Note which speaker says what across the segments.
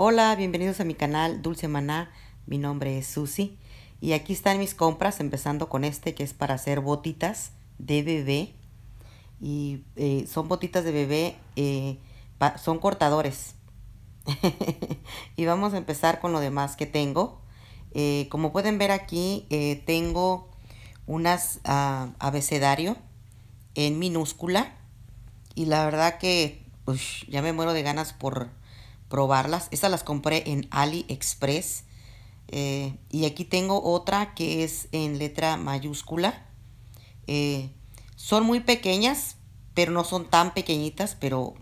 Speaker 1: Hola, bienvenidos a mi canal Dulce Maná. Mi nombre es Susi y aquí están mis compras, empezando con este que es para hacer botitas de bebé. Y eh, son botitas de bebé, eh, son cortadores. y vamos a empezar con lo demás que tengo. Eh, como pueden ver aquí, tengo unas ah, abecedario en minúscula. Y la verdad que pues, ya me muero de ganas por probarlas. Estas las compré en AliExpress. Eh, y aquí tengo otra que es en letra mayúscula. Eh, son muy pequeñas, pero no son tan pequeñitas, pero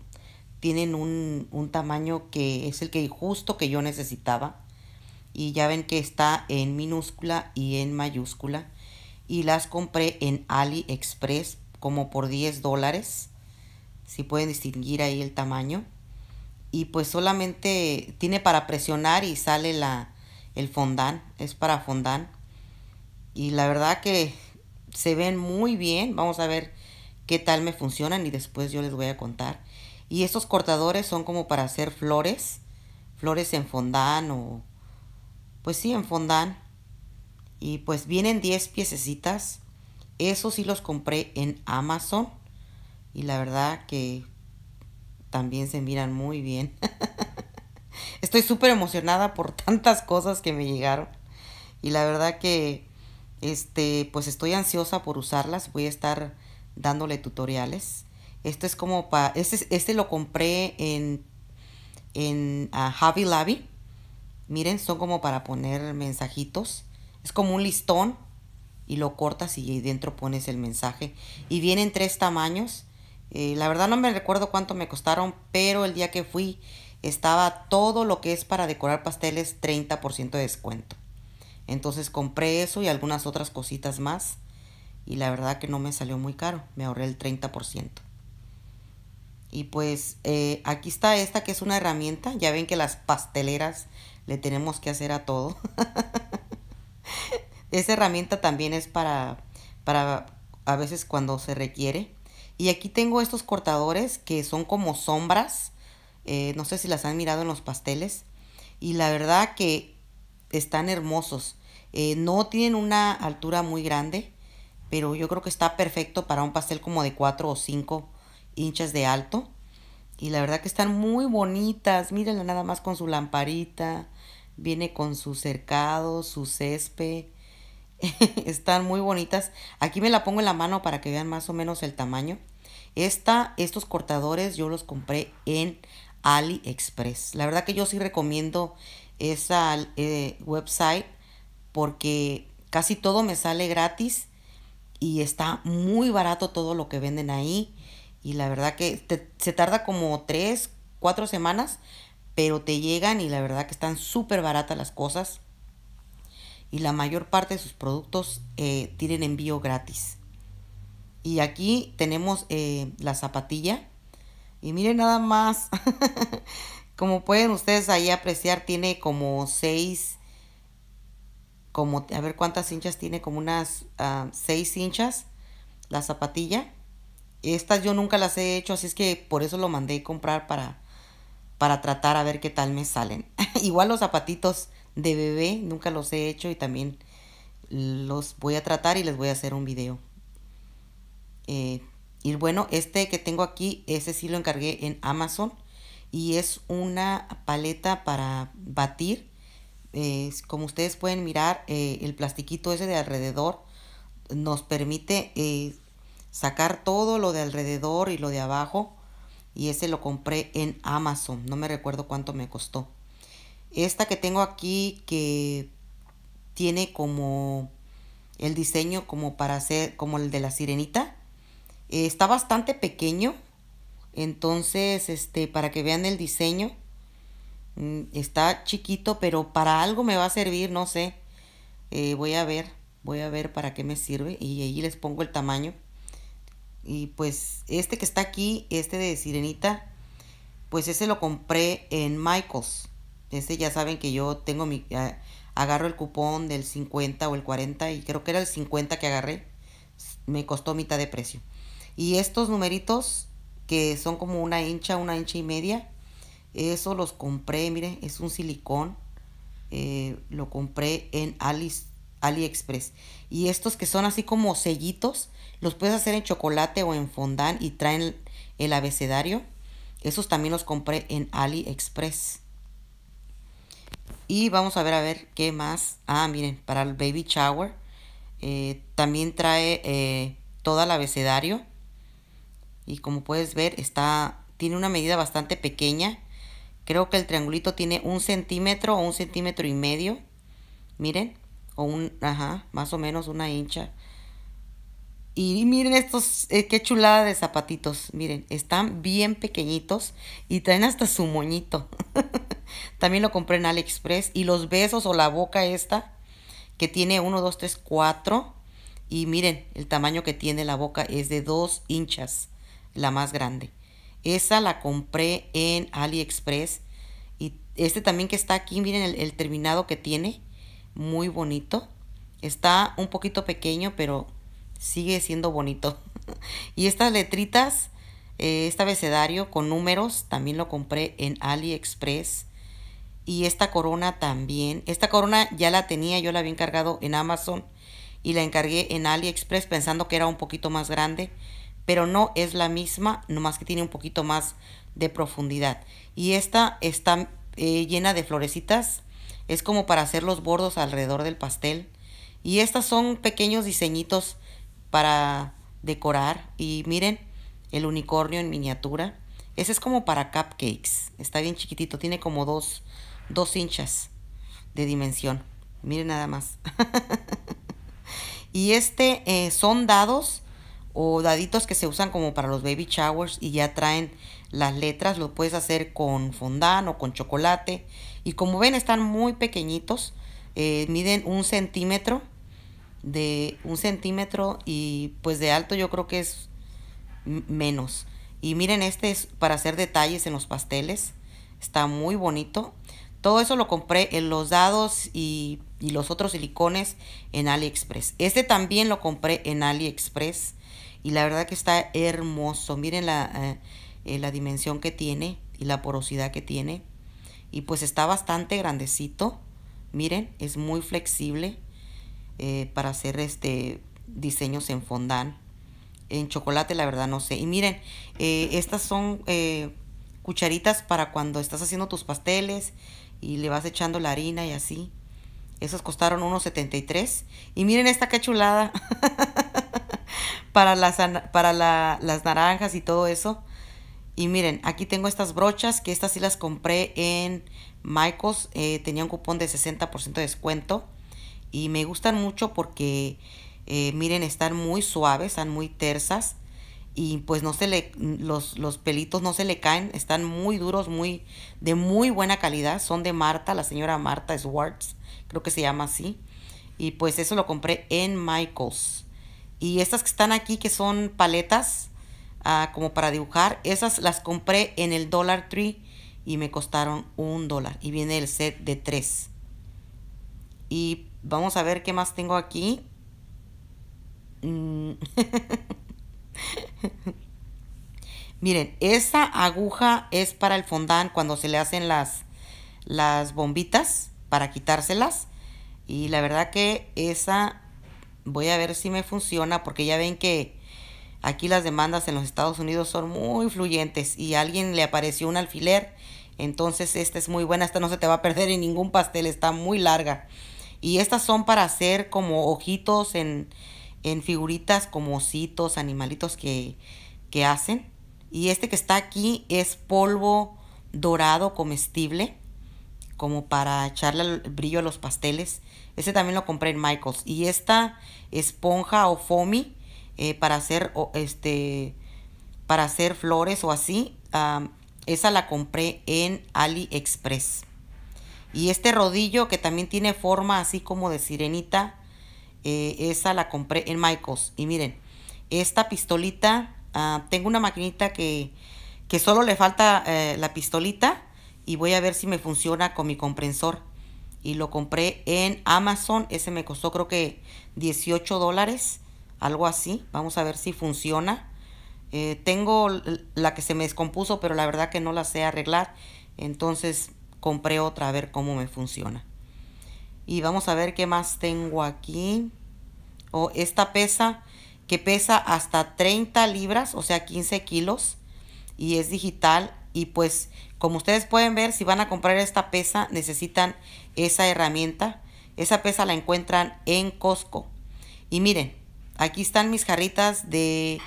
Speaker 1: tienen un, un, tamaño que es el que justo que yo necesitaba. Y ya ven que está en minúscula y en mayúscula. Y las compré en AliExpress como por 10 dólares. Si pueden distinguir ahí el tamaño y pues solamente tiene para presionar y sale la, el fondant, es para fondant. Y la verdad que se ven muy bien, vamos a ver qué tal me funcionan y después yo les voy a contar. Y estos cortadores son como para hacer flores, flores en fondant o, pues sí, en fondant. Y pues vienen 10 piececitas. Eso sí los compré en Amazon. Y la verdad que también se miran muy bien. Estoy súper emocionada por tantas cosas que me llegaron. Y la verdad que este, pues estoy ansiosa por usarlas. Voy a estar dándole tutoriales. Este es como para. Este, este, lo compré en, en uh, Hobby Miren, son como para poner mensajitos. Es como un listón y lo cortas y ahí dentro pones el mensaje. Y vienen tres tamaños eh, la verdad no me recuerdo cuánto me costaron, pero el día que fui estaba todo lo que es para decorar pasteles 30% de descuento. Entonces compré eso y algunas otras cositas más. Y la verdad que no me salió muy caro, me ahorré el 30%. Y pues eh, aquí está esta que es una herramienta. Ya ven que las pasteleras le tenemos que hacer a todo. Esa herramienta también es para, para a veces cuando se requiere y aquí tengo estos cortadores que son como sombras. Eh, no sé si las han mirado en los pasteles. Y la verdad que están hermosos. Eh, no tienen una altura muy grande, pero yo creo que está perfecto para un pastel como de 4 o 5 hinchas de alto. Y la verdad que están muy bonitas. Mírenla nada más con su lamparita. Viene con su cercado, su césped. Están muy bonitas. Aquí me la pongo en la mano para que vean más o menos el tamaño. Esta, estos cortadores yo los compré en AliExpress. La verdad que yo sí recomiendo esa eh, website porque casi todo me sale gratis y está muy barato todo lo que venden ahí. Y la verdad que se tarda como 3, 4 semanas, pero te llegan y la verdad que están súper baratas las cosas y la mayor parte de sus productos eh, tienen envío gratis. Y aquí tenemos eh, la zapatilla. Y miren nada más. como pueden ustedes ahí apreciar, tiene como 6. Como, a ver cuántas hinchas tiene, como unas ah, seis hinchas la zapatilla. Estas yo nunca las he hecho, así es que por eso lo mandé comprar para, para tratar a ver qué tal me salen. Igual los zapatitos de bebé, nunca los he hecho y también los voy a tratar y les voy a hacer un video. Eh, y bueno, este que tengo aquí, ese sí lo encargué en Amazon y es una paleta para batir. Eh, como ustedes pueden mirar, eh, el plastiquito ese de alrededor nos permite sacar todo lo de alrededor y lo de abajo. Y ese lo compré en Amazon, no me recuerdo cuánto me costó. Esta que tengo aquí que tiene como el diseño como para hacer como el de la sirenita. Eh, está bastante pequeño, entonces este para que vean el diseño mm, está chiquito, pero para algo me va a servir, no sé. Eh, voy a ver, voy a ver para qué me sirve y ahí les pongo el tamaño. Y pues este que está aquí, este de sirenita, pues ese lo compré en Michaels. Este ya saben que yo tengo mi... agarro el cupón del 50 o el 40 y creo que era el 50 que agarré. Me costó mitad de precio. Y estos numeritos que son como una hincha, una hincha y media, eso los compré, miren, es un silicón. Eh, lo compré en AliExpress. Y estos que son así como sellitos, los puedes hacer en chocolate o en fondant y traen el abecedario. Esos también los compré en AliExpress. Y vamos a ver a ver qué más. Ah, miren, para el baby shower. Eh, también trae eh, todo el abecedario. Y como puedes ver, está, tiene una medida bastante pequeña. Creo que el triangulito tiene un centímetro o un centímetro y medio. Miren. O un, ajá, más o menos una hincha. Y miren estos, eh, qué chulada de zapatitos. Miren, están bien pequeñitos y traen hasta su moñito. También lo compré en AliExpress. Y los besos o la boca esta, que tiene 1, 2, 3, 4. Y miren, el tamaño que tiene la boca es de 2 hinchas, la más grande. Esa la compré en AliExpress. Y este también que está aquí, miren el, el terminado que tiene. Muy bonito. Está un poquito pequeño, pero sigue siendo bonito. y estas letritas, eh, este abecedario con números, también lo compré en AliExpress y esta corona también. Esta corona ya la tenía, yo la había encargado en Amazon y la encargué en AliExpress pensando que era un poquito más grande, pero no es la misma, nomás que tiene un poquito más de profundidad. Y esta está eh, llena de florecitas, es como para hacer los bordos alrededor del pastel. Y estas son pequeños diseñitos para decorar. Y miren, el unicornio en miniatura. Ese es como para cupcakes. Está bien chiquitito, tiene como dos, dos hinchas de dimensión. Miren nada más. y este eh, son dados o daditos que se usan como para los baby showers y ya traen las letras. Lo puedes hacer con fondant o con chocolate. Y como ven están muy pequeñitos. Eh, miden un centímetro de un centímetro y pues de alto yo creo que es menos. Y miren, este es para hacer detalles en los pasteles. Está muy bonito. Todo eso lo compré en los dados y, los otros silicones en AliExpress. Este también lo compré en AliExpress y la verdad que está hermoso. Miren la, eh, eh, la dimensión que tiene y la porosidad que tiene. Y pues está bastante grandecito. Miren, es muy flexible eh, para hacer este diseños en fondant. En chocolate, la verdad, no sé. Y miren, estas son cucharitas para cuando estás haciendo tus pasteles y le vas echando la harina y así. Esos costaron unos 73. Y miren esta qué chulada. para las, para las naranjas y todo eso. Y miren, aquí tengo estas brochas que estas sí las compré en Michaels. Eh, tenía un cupón de 60% de descuento. Y me gustan mucho porque, eh, miren, están muy suaves, están muy tersas y pues no se le los, los pelitos no se le caen, están muy duros, muy de muy buena calidad, son de Marta, la señora Marta Swartz, creo que se llama así. Y pues eso lo compré en Michaels. Y estas que están aquí que son paletas ah, como para dibujar, esas las compré en el Dollar Tree y me costaron un dólar y viene el set de tres. Y vamos a ver qué más tengo aquí. Mm. Miren, esa aguja es para el fondant cuando se le hacen las, las bombitas para quitárselas. Y la verdad que esa voy a ver si me funciona porque ya ven que aquí las demandas en los Estados Unidos son muy fluyentes y a alguien le apareció un alfiler. Entonces esta es muy buena, esta no se te va a perder en ningún pastel, está muy larga. Y estas son para hacer como ojitos en, en figuritas como ositos, animalitos que, hacen. Y este que está aquí es polvo dorado comestible, como para echarle el brillo a los pasteles. Este también lo compré en Michaels. Y esta esponja o foamy eh, para hacer este para hacer flores o así. esa la compré en AliExpress. Y este rodillo que también tiene forma así como de sirenita eh, esa la compré en Michaels. Y miren, esta pistolita, ah, tengo una maquinita que, solo le falta eh, la pistolita. Y voy a ver si me funciona con mi comprensor. Y lo compré en Amazon. Ese me costó creo que 18 dólares. Algo así. Vamos a ver si funciona. Eh, tengo la que se me descompuso, pero la verdad que no la sé arreglar. Entonces compré otra a ver cómo me funciona. Y vamos a ver qué más tengo aquí. O esta pesa que pesa hasta 30 libras, o sea 15 kilos. Y es digital. Y pues como ustedes pueden ver, si van a comprar esta pesa, necesitan esa herramienta. Esa pesa la encuentran en Costco. Y miren, aquí están mis jarritas de,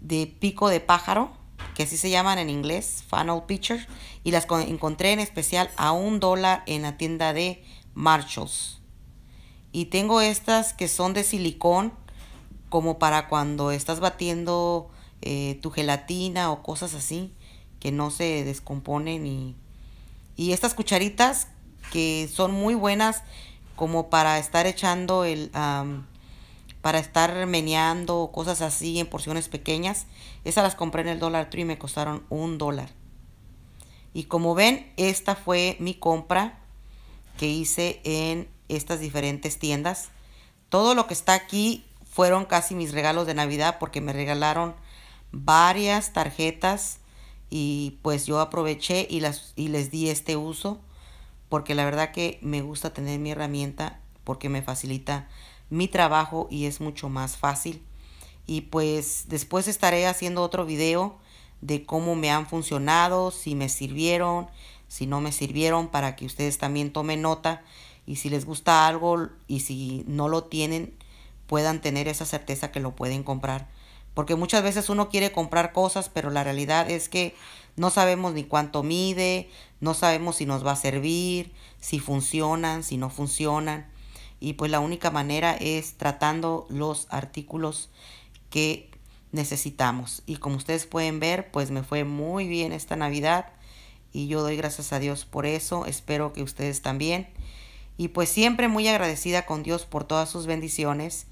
Speaker 1: de pico de pájaro, que así se llaman en inglés, funnel pitcher. Y las encontré en especial a un dólar en la tienda de Marshalls. Y tengo estas que son de silicón, como para cuando estás batiendo eh, tu gelatina o cosas así, que no se descomponen. Y, y estas cucharitas que son muy buenas como para estar echando el... para estar meneando cosas así en porciones pequeñas. Esas las compré en el dólar tree y me costaron un dólar. Y como ven, esta fue mi compra que hice en estas diferentes tiendas. Todo lo que está aquí fueron casi mis regalos de Navidad porque me regalaron varias tarjetas y pues yo aproveché y, las, y les di este uso porque la verdad que me gusta tener mi herramienta porque me facilita mi trabajo y es mucho más fácil. Y pues después estaré haciendo otro video de cómo me han funcionado, si me sirvieron, si no me sirvieron, para que ustedes también tomen nota y si les gusta algo y si no lo tienen, puedan tener esa certeza que lo pueden comprar. Porque muchas veces uno quiere comprar cosas, pero la realidad es que no sabemos ni cuánto mide, no sabemos si nos va a servir, si funcionan, si no funcionan. Y pues la única manera es tratando los artículos que necesitamos. Y como ustedes pueden ver, pues me fue muy bien esta Navidad y yo doy gracias a Dios por eso, espero que ustedes también. Y pues siempre muy agradecida con Dios por todas sus bendiciones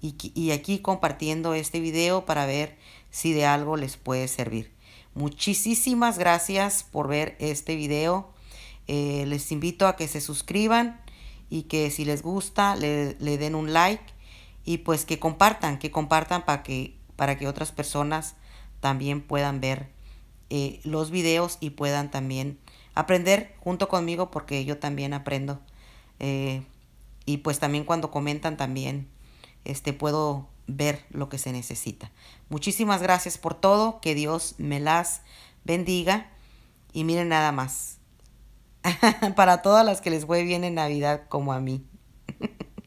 Speaker 1: y, aquí compartiendo este video para ver si de algo les puede servir. Muchísimas gracias por ver este video. Eh, les invito a que se suscriban y que si les gusta le, den un like y pues que compartan, que compartan para que, para que otras personas también puedan ver eh, los videos y puedan también aprender junto conmigo porque yo también aprendo. Eh, y pues también cuando comentan también este, puedo ver lo que se necesita. Muchísimas gracias por todo, que Dios me las bendiga y miren nada más. Para todas las que les voy bien en Navidad como a mí.